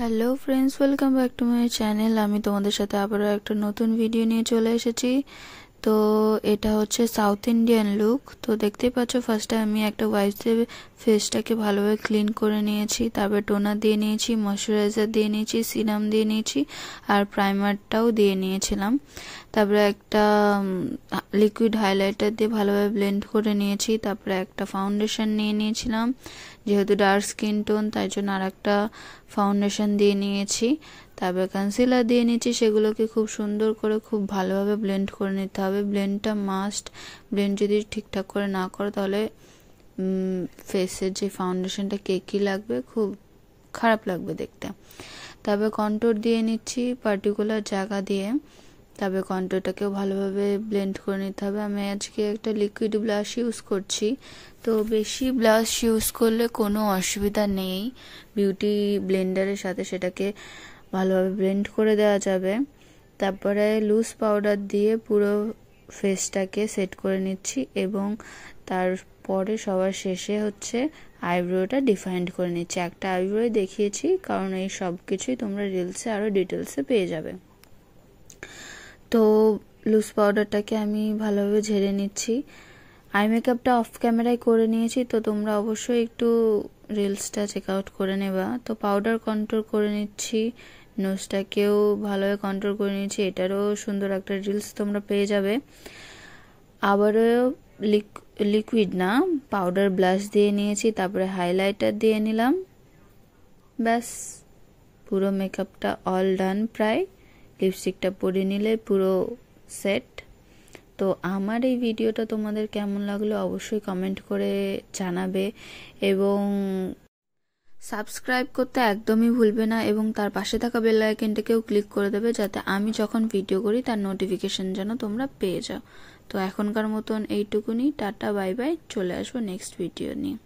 hello friends welcome back to my channel আমি তোমাদের সাথে আবারও একটা নতুন ভিডিও নিয়ে চলে এসেছি তো এটা হচ্ছে সাউথ ইন্ডিয়ান লুক তো দেখতেই পাচ্ছ ফার্স্টে আমি একটা ওয়াইপ দিয়ে ফেসটাকে ভালোভাবে ক্লিন করে নিয়েছি তারপরে টোনার দিয়ে নিয়েছি ময়শ্চারাইজার দিয়ে নিয়েছি সিরাম দিয়ে নিয়েছি আর প্রাইমারটাও দিয়ে নিয়েছিলাম তারপরে একটা লিকুইড হাইলাইটার দিয়ে ভালোভাবে ব্লেন্ড করে নিয়েছি তারপরে একটা ফাউন্ডেশন নিয়ে নিয়েছিলাম যেহেতু ডার্ক স্কিন টোন তাই জন্য আর একটা ফাউন্ডেশন দিয়ে নিয়েছি তারপরে কনসিলার দিয়ে নিচ্ছি সেগুলোকে খুব সুন্দর করে খুব ভালোভাবে ব্লেন্ড করে নিতে হবে ব্লেন্ডটা মাস্ট ব্লেন্ড যদি ঠিকঠাক করে না করো তাহলে ফেসের যে ফাউন্ডেশনটা কেকি লাগবে খুব খারাপ লাগবে দেখতে তবে কন্টোর দিয়ে নিচ্ছি পার্টিকুলার জায়গা দিয়ে তারপরে কন্ট্রোটাকেও ভালোভাবে ব্লেন্ড করে নিতে হবে আমি আজকে একটা লিকুইড ব্লাশ ইউজ করছি তো বেশি ব্লাশ ইউজ করলে কোনো অসুবিধা নেই বিউটি ব্লেন্ডারের সাথে সেটাকে ভালোভাবে ব্লেন্ড করে দেওয়া যাবে তারপরে লুজ পাউডার দিয়ে পুরো ফেসটাকে সেট করে নিচ্ছি এবং তারপরে সবার শেষে হচ্ছে আইব্রোটা ডিফাইন্ড করে নিচ্ছি একটা আইব্রোই দেখিয়েছি কারণ এই সব কিছুই তোমরা রিলসে আরও ডিটেলসে পেয়ে যাবে তো লুজ পাউডারটাকে আমি ভালোভাবে ঝেড়ে নিচ্ছি আই মেকআপটা অফ ক্যামেরায় করে নিয়েছি তো তোমরা অবশ্যই একটু রিলসটা চেক আউট করে নেবা তো পাউডার কন্ট্রোল করে নিচ্ছি নোজটাকেও ভালোভাবে কন্ট্রোল করে নিচ্ছি এটারও সুন্দর একটা রিলস তোমরা পেয়ে যাবে আবারও লিকুইড না পাউডার ব্লাশ দিয়ে নিয়েছি তারপরে হাইলাইটার দিয়ে নিলাম ব্যাস পুরো মেকআপটা অল ডান প্রায় লিপস্টিকটা পরে নিলে পুরো সেট তো আমার এই ভিডিওটা তোমাদের কেমন লাগলো অবশ্যই কমেন্ট করে জানাবে এবং সাবস্ক্রাইব করতে একদমই ভুলবে না এবং তার পাশে থাকা বেল আইকনটাকেও ক্লিক করে দেবে যাতে আমি যখন ভিডিও করি তার নোটিফিকেশন যেন তোমরা পেয়ে যাও তো এখনকার মতন এইটুকুনি টাটা বাই বাই চলে আসবো নেক্সট ভিডিও নিয়ে